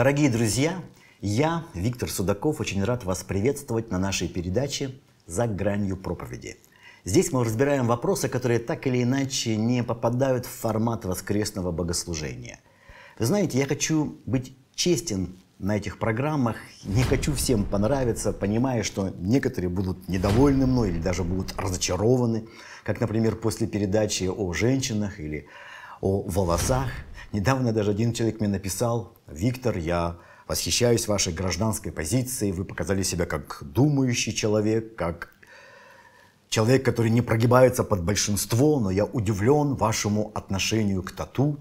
Дорогие друзья, я, Виктор Судаков, очень рад вас приветствовать на нашей передаче «За гранью проповеди». Здесь мы разбираем вопросы, которые так или иначе не попадают в формат воскресного богослужения. Вы знаете, я хочу быть честен на этих программах, не хочу всем понравиться, понимая, что некоторые будут недовольны мной или даже будут разочарованы, как, например, после передачи о женщинах или о волосах. Недавно даже один человек мне написал, Виктор, я восхищаюсь вашей гражданской позицией, вы показали себя как думающий человек, как человек, который не прогибается под большинство, но я удивлен вашему отношению к тату.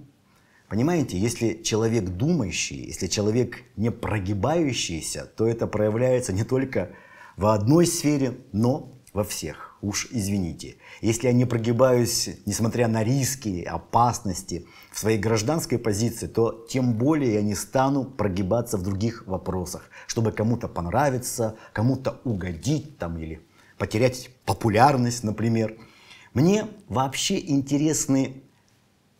Понимаете, если человек думающий, если человек не прогибающийся, то это проявляется не только в одной сфере, но во всех уж извините. Если я не прогибаюсь, несмотря на риски, опасности в своей гражданской позиции, то тем более я не стану прогибаться в других вопросах, чтобы кому-то понравиться, кому-то угодить там или потерять популярность, например. Мне вообще интересны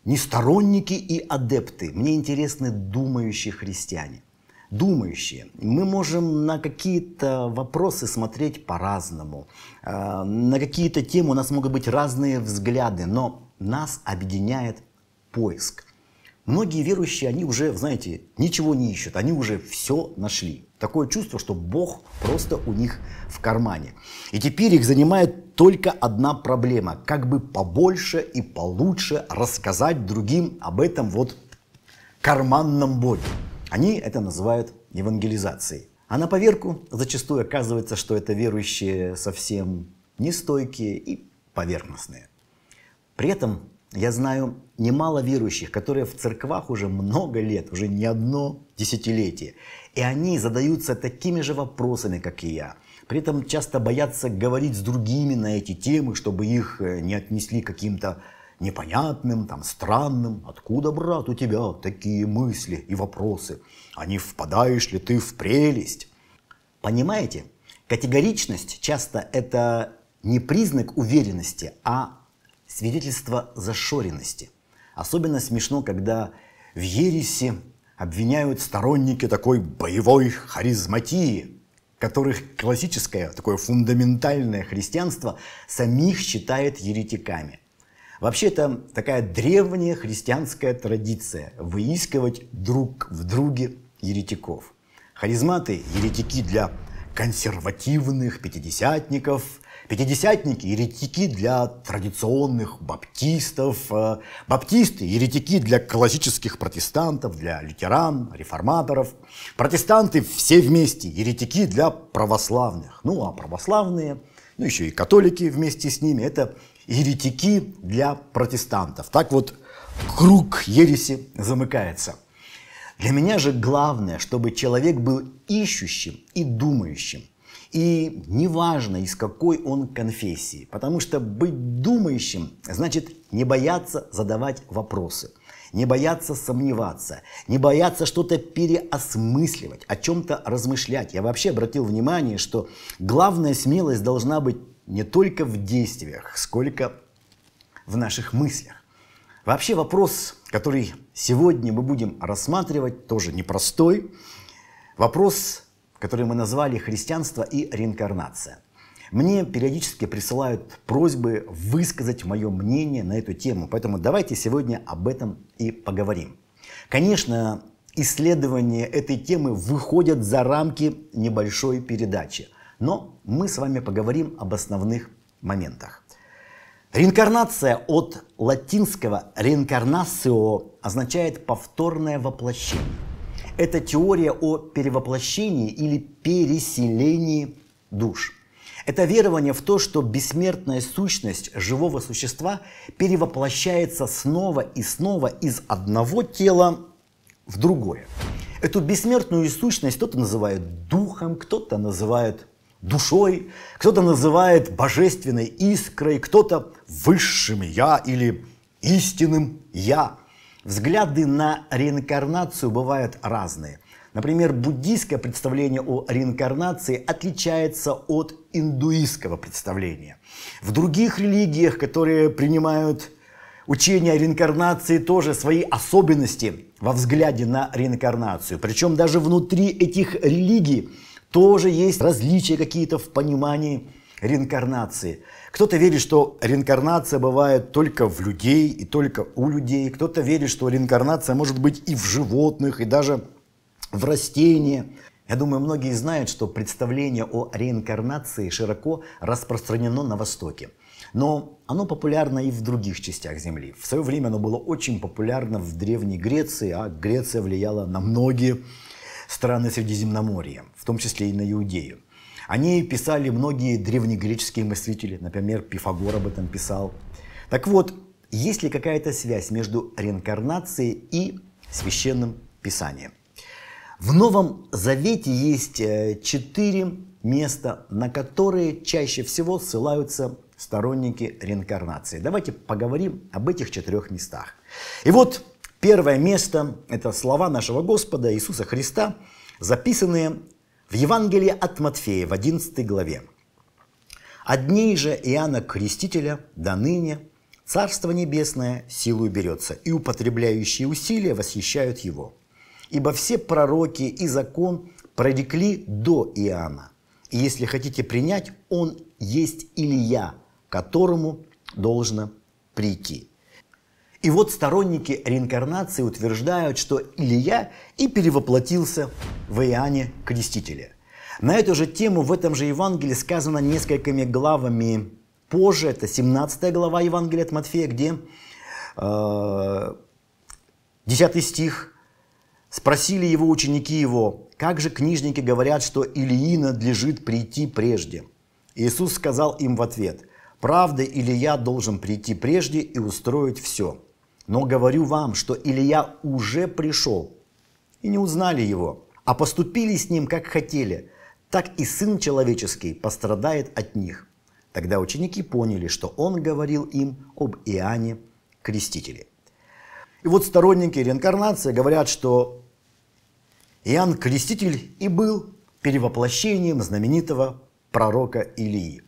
не сторонники и адепты, мне интересны думающие христиане думающие. Мы можем на какие-то вопросы смотреть по-разному. Э, на какие-то темы у нас могут быть разные взгляды, но нас объединяет поиск. Многие верующие, они уже, знаете, ничего не ищут, они уже все нашли. Такое чувство, что Бог просто у них в кармане. И теперь их занимает только одна проблема, как бы побольше и получше рассказать другим об этом вот карманном Боге. Они это называют евангелизацией. А на поверку зачастую оказывается, что это верующие совсем нестойкие и поверхностные. При этом я знаю немало верующих, которые в церквах уже много лет, уже не одно десятилетие. И они задаются такими же вопросами, как и я. При этом часто боятся говорить с другими на эти темы, чтобы их э, не отнесли каким-то непонятным, там, странным. Откуда, брат, у тебя такие мысли и вопросы? А не впадаешь ли ты в прелесть? Понимаете, категоричность часто это не признак уверенности, а свидетельство зашоренности. Особенно смешно, когда в ересе обвиняют сторонники такой боевой харизматии, которых классическое, такое фундаментальное христианство самих считает еретиками. Вообще это такая древняя христианская традиция выискивать друг в друге еретиков. Харизматы – еретики для консервативных пятидесятников, пятидесятники – еретики для традиционных баптистов, э, баптисты – еретики для классических протестантов, для лютеран, реформаторов, протестанты – все вместе еретики для православных, ну а православные, ну еще и католики вместе с ними – это еретики для протестантов. Так вот, круг ереси замыкается. Для меня же главное, чтобы человек был ищущим и думающим. И неважно, из какой он конфессии, потому что быть думающим значит не бояться задавать вопросы, не бояться сомневаться, не бояться что-то переосмысливать, о чем-то размышлять. Я вообще обратил внимание, что главная смелость должна быть не только в действиях, сколько в наших мыслях. Вообще вопрос, который сегодня мы будем рассматривать, тоже непростой. Вопрос, который мы назвали «Христианство и реинкарнация». Мне периодически присылают просьбы высказать мое мнение на эту тему, поэтому давайте сегодня об этом и поговорим. Конечно, исследования этой темы выходят за рамки небольшой передачи – но мы с вами поговорим об основных моментах. Реинкарнация от латинского «reincarnatio» означает «повторное воплощение». Это теория о перевоплощении или переселении душ. Это верование в то, что бессмертная сущность живого существа перевоплощается снова и снова из одного тела в другое. Эту бессмертную сущность кто-то называет духом, кто-то называет душой, кто-то называет божественной искрой, кто-то высшим «я» или истинным «я». Взгляды на реинкарнацию бывают разные. Например, буддийское представление о реинкарнации отличается от индуистского представления. В других религиях, которые принимают учение о реинкарнации, тоже свои особенности во взгляде на реинкарнацию. Причем даже внутри этих религий – тоже есть различия какие-то в понимании реинкарнации. Кто-то верит, что реинкарнация бывает только в людей и только у людей. Кто-то верит, что реинкарнация может быть и в животных, и даже в растениях. Я думаю, многие знают, что представление о реинкарнации широко распространено на Востоке. Но оно популярно и в других частях Земли. В свое время оно было очень популярно в Древней Греции, а Греция влияла на многие страны Средиземноморья, в том числе и на Иудею. Они писали многие древнегреческие мыслители, например, Пифагор об этом писал. Так вот, есть ли какая-то связь между реинкарнацией и священным писанием? В Новом Завете есть э, четыре места, на которые чаще всего ссылаются сторонники реинкарнации. Давайте поговорим об этих четырех местах. И вот Первое место – это слова нашего Господа Иисуса Христа, записанные в Евангелии от Матфея в 11 главе. «Одни же Иоанна Крестителя до ныне Царство Небесное силу берется, и употребляющие усилия восхищают его. Ибо все пророки и закон прорекли до Иоанна. И если хотите принять, он есть Илья, которому должно прийти». И вот сторонники реинкарнации утверждают, что Илья и перевоплотился в Иоанне Крестителя. На эту же тему в этом же Евангелии сказано несколькими главами позже, это 17 глава Евангелия от Матфея, где э, 10 стих «Спросили его ученики его, как же книжники говорят, что Илии надлежит прийти прежде?» Иисус сказал им в ответ, «Правда, или я должен прийти прежде и устроить все». Но говорю вам, что Илья уже пришел, и не узнали его, а поступили с ним, как хотели, так и Сын Человеческий пострадает от них. Тогда ученики поняли, что он говорил им об Иоанне Крестителе. И вот сторонники реинкарнации говорят, что Иоанн Креститель и был перевоплощением знаменитого пророка Илии.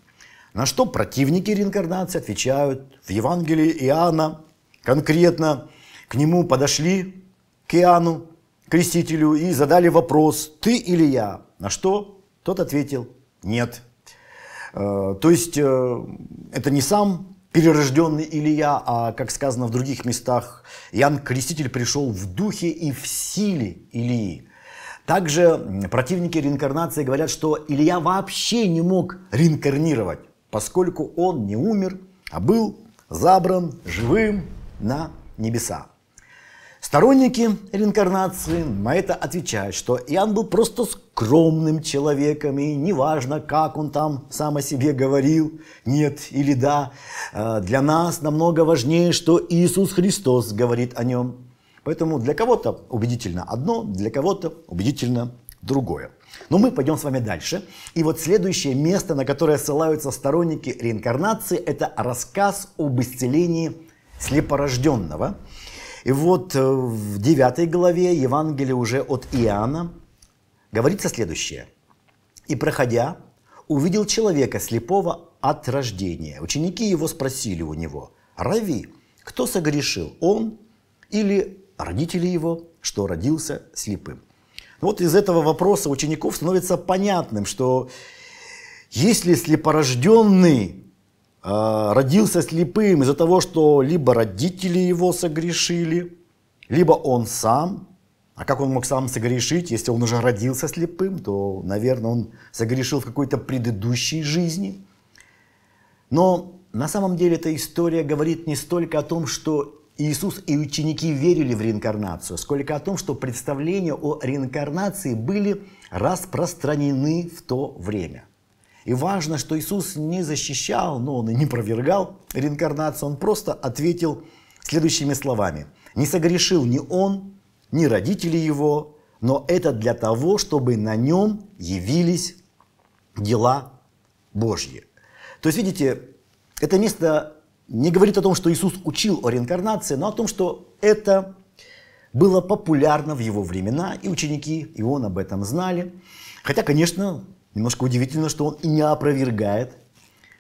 На что противники реинкарнации отвечают в Евангелии Иоанна Конкретно к нему подошли, к Иоанну, крестителю, и задали вопрос, ты или я? На что тот ответил, нет. Э, то есть э, это не сам перерожденный Илья, а, как сказано в других местах, Иоанн Креститель пришел в духе и в силе Илии. Также противники реинкарнации говорят, что Илья вообще не мог реинкарнировать, поскольку он не умер, а был забран живым на небеса. Сторонники реинкарнации на это отвечают, что Иоанн был просто скромным человеком, и неважно, как он там сам о себе говорил, нет или да, э, для нас намного важнее, что Иисус Христос говорит о нем. Поэтому для кого-то убедительно одно, для кого-то убедительно другое. Но мы пойдем с вами дальше. И вот следующее место, на которое ссылаются сторонники реинкарнации, это рассказ об исцелении слепорожденного. И вот э, в 9 главе Евангелия уже от Иоанна говорится следующее. «И проходя, увидел человека слепого от рождения. Ученики его спросили у него, «Рави, кто согрешил, он или родители его, что родился слепым?» Вот из этого вопроса учеников становится понятным, что если слепорожденный а, родился слепым из-за того, что либо родители его согрешили, либо он сам. А как он мог сам согрешить, если он уже родился слепым, то, наверное, он согрешил в какой-то предыдущей жизни. Но на самом деле эта история говорит не столько о том, что Иисус и ученики верили в реинкарнацию, сколько о том, что представления о реинкарнации были распространены в то время. И важно, что Иисус не защищал, но он и не провергал реинкарнацию, он просто ответил следующими словами. «Не согрешил ни он, ни родители его, но это для того, чтобы на нем явились дела Божьи». То есть, видите, это место не говорит о том, что Иисус учил о реинкарнации, но о том, что это было популярно в его времена, и ученики, и он об этом знали. Хотя, конечно, Немножко удивительно, что он и не опровергает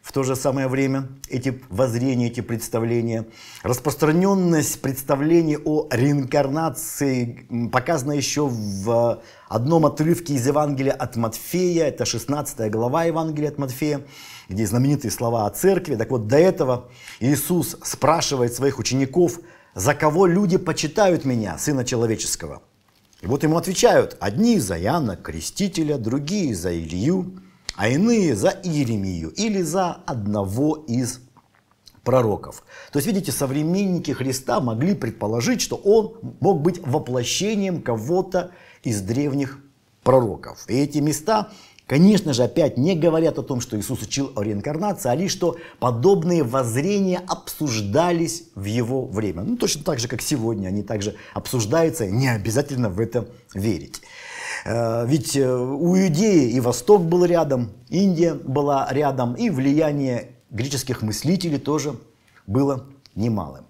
в то же самое время эти воззрения, эти представления. Распространенность представлений о реинкарнации показана еще в э, одном отрывке из Евангелия от Матфея, это 16 глава Евангелия от Матфея, где знаменитые слова о церкви. Так вот, до этого Иисус спрашивает своих учеников, за кого люди почитают меня, Сына Человеческого – и вот ему отвечают, одни за Яна Крестителя, другие за Илью, а иные за Иеремию или за одного из пророков. То есть, видите, современники Христа могли предположить, что он мог быть воплощением кого-то из древних пророков. И эти места Конечно же, опять не говорят о том, что Иисус учил о реинкарнации, а лишь что подобные воззрения обсуждались в его время. Ну, точно так же, как сегодня, они также обсуждаются, не обязательно в это верить. Э, ведь э, у Иудеи и Восток был рядом, Индия была рядом, и влияние греческих мыслителей тоже было немалым.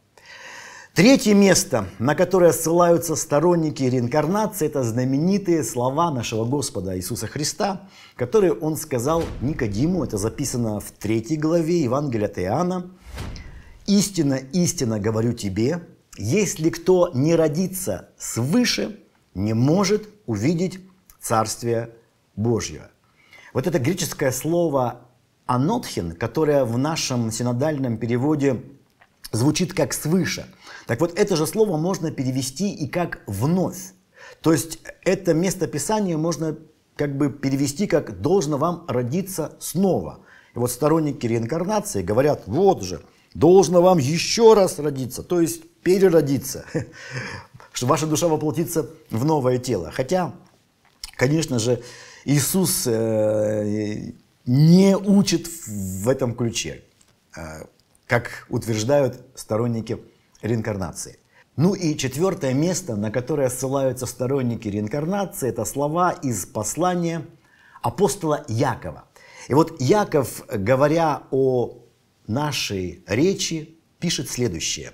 Третье место, на которое ссылаются сторонники реинкарнации, это знаменитые слова нашего Господа Иисуса Христа, которые Он сказал Никодиму, это записано в третьей главе Евангелия от Иоанна. «Истина, истина говорю тебе, если кто не родится свыше, не может увидеть Царствие Божье». Вот это греческое слово «анотхин», которое в нашем синодальном переводе звучит как «свыше», – так вот, это же слово можно перевести и как «вновь». То есть это местописание можно как бы перевести как «должно вам родиться снова». И вот сторонники реинкарнации говорят, вот же, должно вам еще раз родиться, то есть переродиться, чтобы ваша душа воплотится в новое тело. Хотя, конечно же, Иисус э, не учит в этом ключе, э, как утверждают сторонники реинкарнации. Ну и четвертое место, на которое ссылаются сторонники реинкарнации, это слова из послания апостола Якова. И вот Яков, говоря о нашей речи, пишет следующее.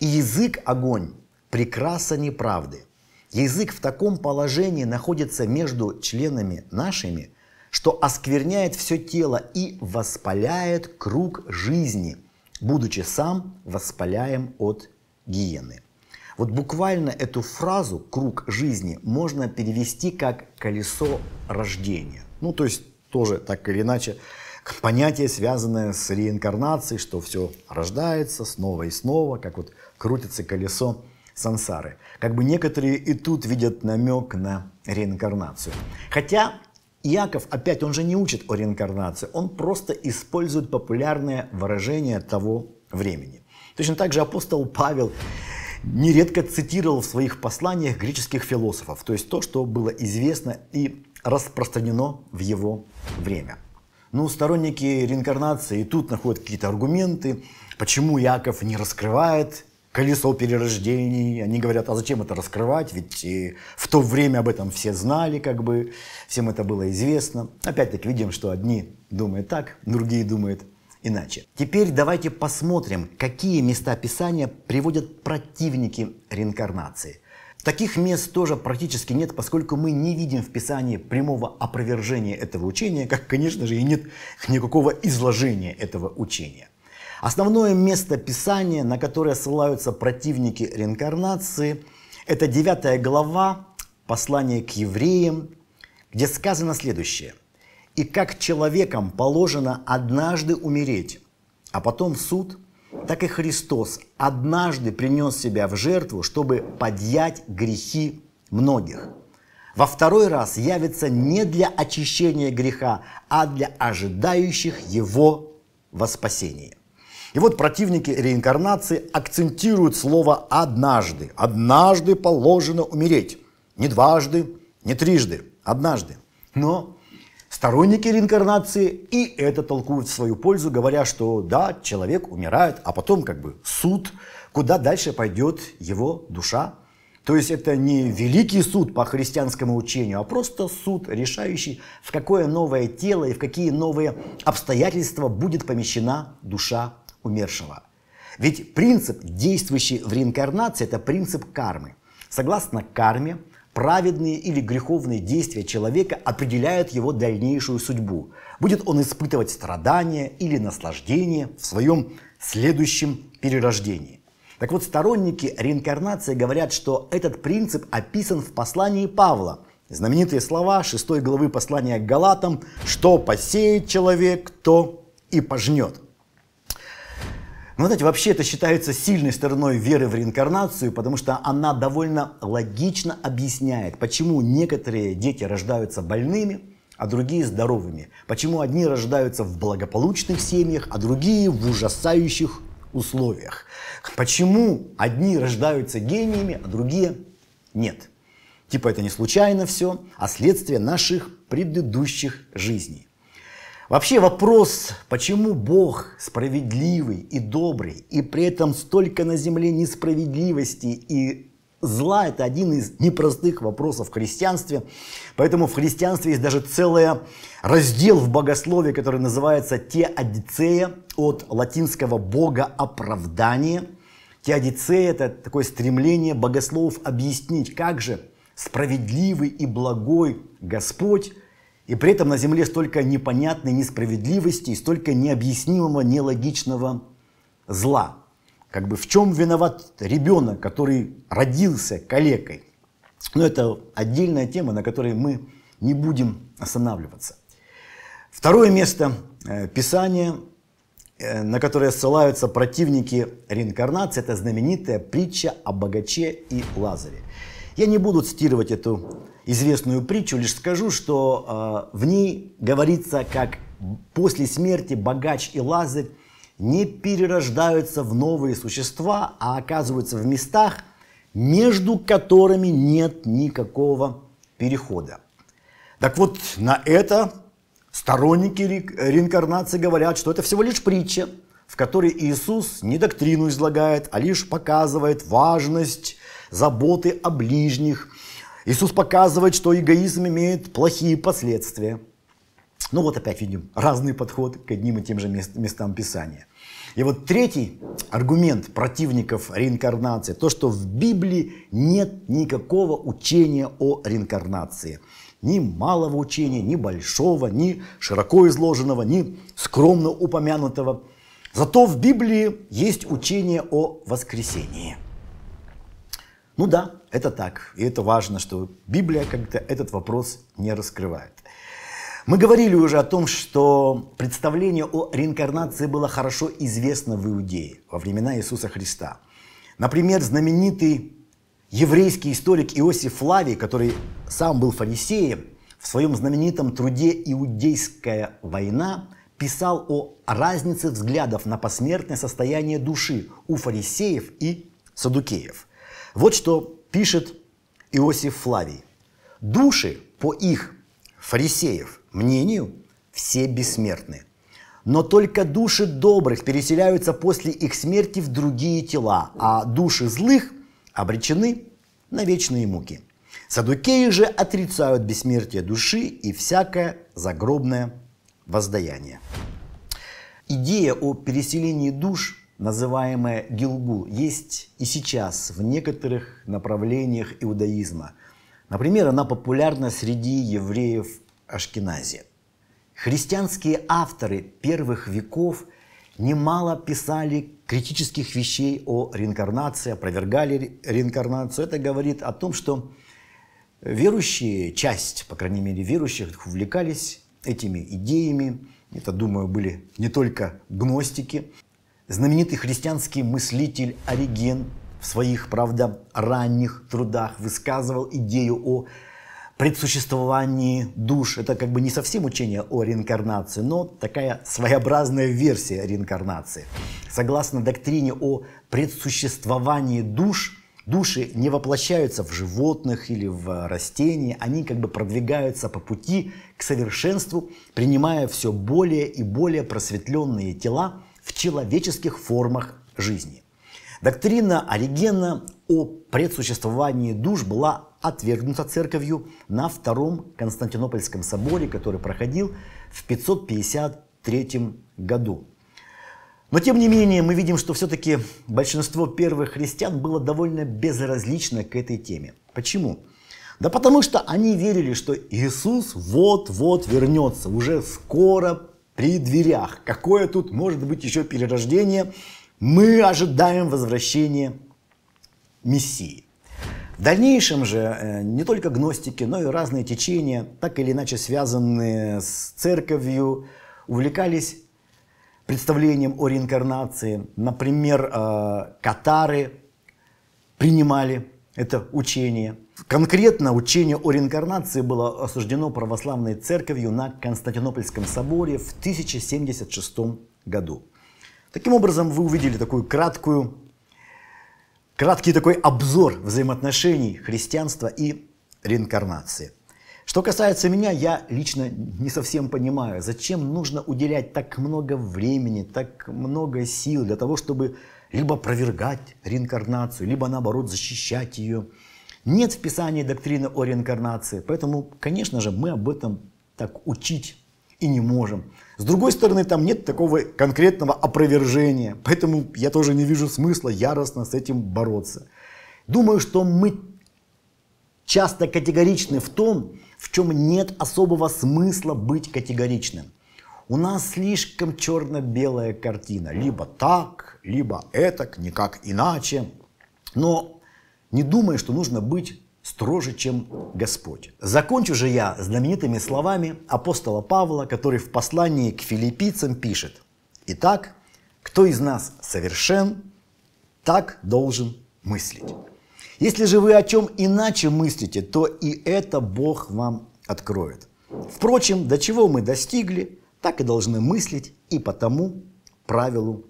«И язык – огонь, прекраса неправды. Язык в таком положении находится между членами нашими, что оскверняет все тело и воспаляет круг жизни – будучи сам воспаляем от гиены. Вот буквально эту фразу «круг жизни» можно перевести как «колесо рождения». Ну, то есть тоже так или иначе понятие, связанное с реинкарнацией, что все рождается снова и снова, как вот крутится колесо сансары. Как бы некоторые и тут видят намек на реинкарнацию. Хотя Яков опять, он же не учит о реинкарнации, он просто использует популярное выражение того времени. Точно так же апостол Павел нередко цитировал в своих посланиях греческих философов, то есть то, что было известно и распространено в его время. Ну, сторонники реинкарнации и тут находят какие-то аргументы, почему Яков не раскрывает колесо перерождений. Они говорят, а зачем это раскрывать? Ведь э, в то время об этом все знали, как бы, всем это было известно. Опять-таки видим, что одни думают так, другие думают иначе. Теперь давайте посмотрим, какие места Писания приводят противники реинкарнации. Таких мест тоже практически нет, поскольку мы не видим в Писании прямого опровержения этого учения, как, конечно же, и нет никакого изложения этого учения. Основное место Писания, на которое ссылаются противники реинкарнации, это 9 глава послания к евреям, где сказано следующее. «И как человекам положено однажды умереть, а потом суд, так и Христос однажды принес себя в жертву, чтобы подъять грехи многих. Во второй раз явится не для очищения греха, а для ожидающих его во спасение. И вот противники реинкарнации акцентируют слово «однажды». Однажды положено умереть. Не дважды, не трижды, однажды. Но сторонники реинкарнации и это толкуют в свою пользу, говоря, что да, человек умирает, а потом как бы суд, куда дальше пойдет его душа. То есть это не великий суд по христианскому учению, а просто суд, решающий, в какое новое тело и в какие новые обстоятельства будет помещена душа умершего. Ведь принцип, действующий в реинкарнации, это принцип кармы. Согласно карме, праведные или греховные действия человека определяют его дальнейшую судьбу. Будет он испытывать страдания или наслаждение в своем следующем перерождении. Так вот, сторонники реинкарнации говорят, что этот принцип описан в послании Павла. Знаменитые слова 6 главы послания к Галатам «Что посеет человек, то и пожнет». Но, ну, знаете, вообще это считается сильной стороной веры в реинкарнацию, потому что она довольно логично объясняет, почему некоторые дети рождаются больными, а другие здоровыми. Почему одни рождаются в благополучных семьях, а другие в ужасающих условиях. Почему одни рождаются гениями, а другие нет. Типа это не случайно все, а следствие наших предыдущих жизней. Вообще вопрос, почему Бог справедливый и добрый, и при этом столько на земле несправедливости и зла, это один из непростых вопросов в христианстве. Поэтому в христианстве есть даже целый раздел в богословии, который называется «Теодицея» от латинского «бога оправдания. Теодицея – это такое стремление богословов объяснить, как же справедливый и благой Господь и при этом на Земле столько непонятной несправедливости столько необъяснимого, нелогичного зла. Как бы в чем виноват ребенок, который родился калекой? Но ну, это отдельная тема, на которой мы не будем останавливаться. Второе место э, Писания, э, на которое ссылаются противники реинкарнации, это знаменитая притча о богаче и Лазаре. Я не буду цитировать эту известную притчу, лишь скажу, что э, в ней говорится, как после смерти богач и лазарь не перерождаются в новые существа, а оказываются в местах, между которыми нет никакого перехода. Так вот, на это сторонники реинкарнации говорят, что это всего лишь притча, в которой Иисус не доктрину излагает, а лишь показывает важность заботы о ближних – Иисус показывает, что эгоизм имеет плохие последствия. Ну вот опять видим разный подход к одним и тем же местам Писания. И вот третий аргумент противников реинкарнации, то, что в Библии нет никакого учения о реинкарнации. Ни малого учения, ни большого, ни широко изложенного, ни скромно упомянутого. Зато в Библии есть учение о воскресении. Ну да, это так, и это важно, что Библия как-то этот вопрос не раскрывает. Мы говорили уже о том, что представление о реинкарнации было хорошо известно в Иудее во времена Иисуса Христа. Например, знаменитый еврейский историк Иосиф Флавий, который сам был фарисеем, в своем знаменитом труде «Иудейская война» писал о разнице взглядов на посмертное состояние души у фарисеев и садукеев. Вот что пишет Иосиф Флавий. Души, по их, фарисеев, мнению, все бессмертны. Но только души добрых переселяются после их смерти в другие тела, а души злых обречены на вечные муки. Садукеи же отрицают бессмертие души и всякое загробное воздаяние. Идея о переселении душ называемая гилгу есть и сейчас в некоторых направлениях иудаизма. Например, она популярна среди евреев Ашкенази. Христианские авторы первых веков немало писали критических вещей о реинкарнации, опровергали реинкарнацию. Это говорит о том, что верующие, часть, по крайней мере, верующих увлекались этими идеями. Это, думаю, были не только гностики. Знаменитый христианский мыслитель Ориген в своих, правда, ранних трудах высказывал идею о предсуществовании душ. Это как бы не совсем учение о реинкарнации, но такая своеобразная версия реинкарнации. Согласно доктрине о предсуществовании душ, души не воплощаются в животных или в растения, они как бы продвигаются по пути к совершенству, принимая все более и более просветленные тела, в человеческих формах жизни. Доктрина Оригена о предсуществовании душ была отвергнута церковью на Втором Константинопольском соборе, который проходил в 553 году. Но тем не менее мы видим, что все-таки большинство первых христиан было довольно безразлично к этой теме. Почему? Да потому что они верили, что Иисус вот-вот вернется, уже скоро при дверях. Какое тут может быть еще перерождение? Мы ожидаем возвращения Мессии. В дальнейшем же э, не только гностики, но и разные течения, так или иначе связанные с церковью, увлекались представлением о реинкарнации. Например, э, катары принимали это учение. Конкретно учение о реинкарнации было осуждено православной церковью на Константинопольском соборе в 1076 году. Таким образом, вы увидели такую краткую, краткий такой обзор взаимоотношений христианства и реинкарнации. Что касается меня, я лично не совсем понимаю, зачем нужно уделять так много времени, так много сил для того, чтобы либо опровергать реинкарнацию, либо наоборот защищать ее. Нет в Писании доктрины о реинкарнации, поэтому, конечно же, мы об этом так учить и не можем. С другой стороны, там нет такого конкретного опровержения, поэтому я тоже не вижу смысла яростно с этим бороться. Думаю, что мы часто категоричны в том, в чем нет особого смысла быть категоричным. У нас слишком черно-белая картина. Либо так, либо этак, никак иначе. Но не думай, что нужно быть строже, чем Господь. Закончу же я знаменитыми словами апостола Павла, который в послании к филиппийцам пишет. Итак, кто из нас совершен, так должен мыслить. Если же вы о чем иначе мыслите, то и это Бог вам откроет. Впрочем, до чего мы достигли – так и должны мыслить и по тому правилу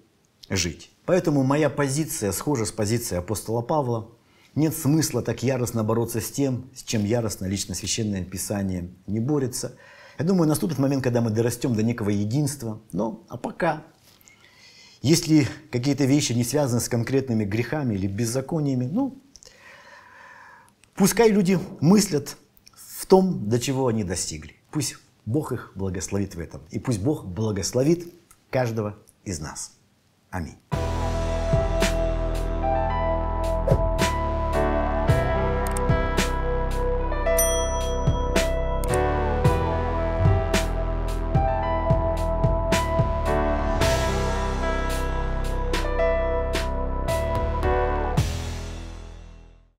жить. Поэтому моя позиция схожа с позицией апостола Павла. Нет смысла так яростно бороться с тем, с чем яростно лично Священное Писание не борется. Я думаю, наступит момент, когда мы дорастем до некого единства. Но, а пока, если какие-то вещи не связаны с конкретными грехами или беззакониями, ну, пускай люди мыслят в том, до чего они достигли. Пусть Бог их благословит в этом. И пусть Бог благословит каждого из нас. Аминь.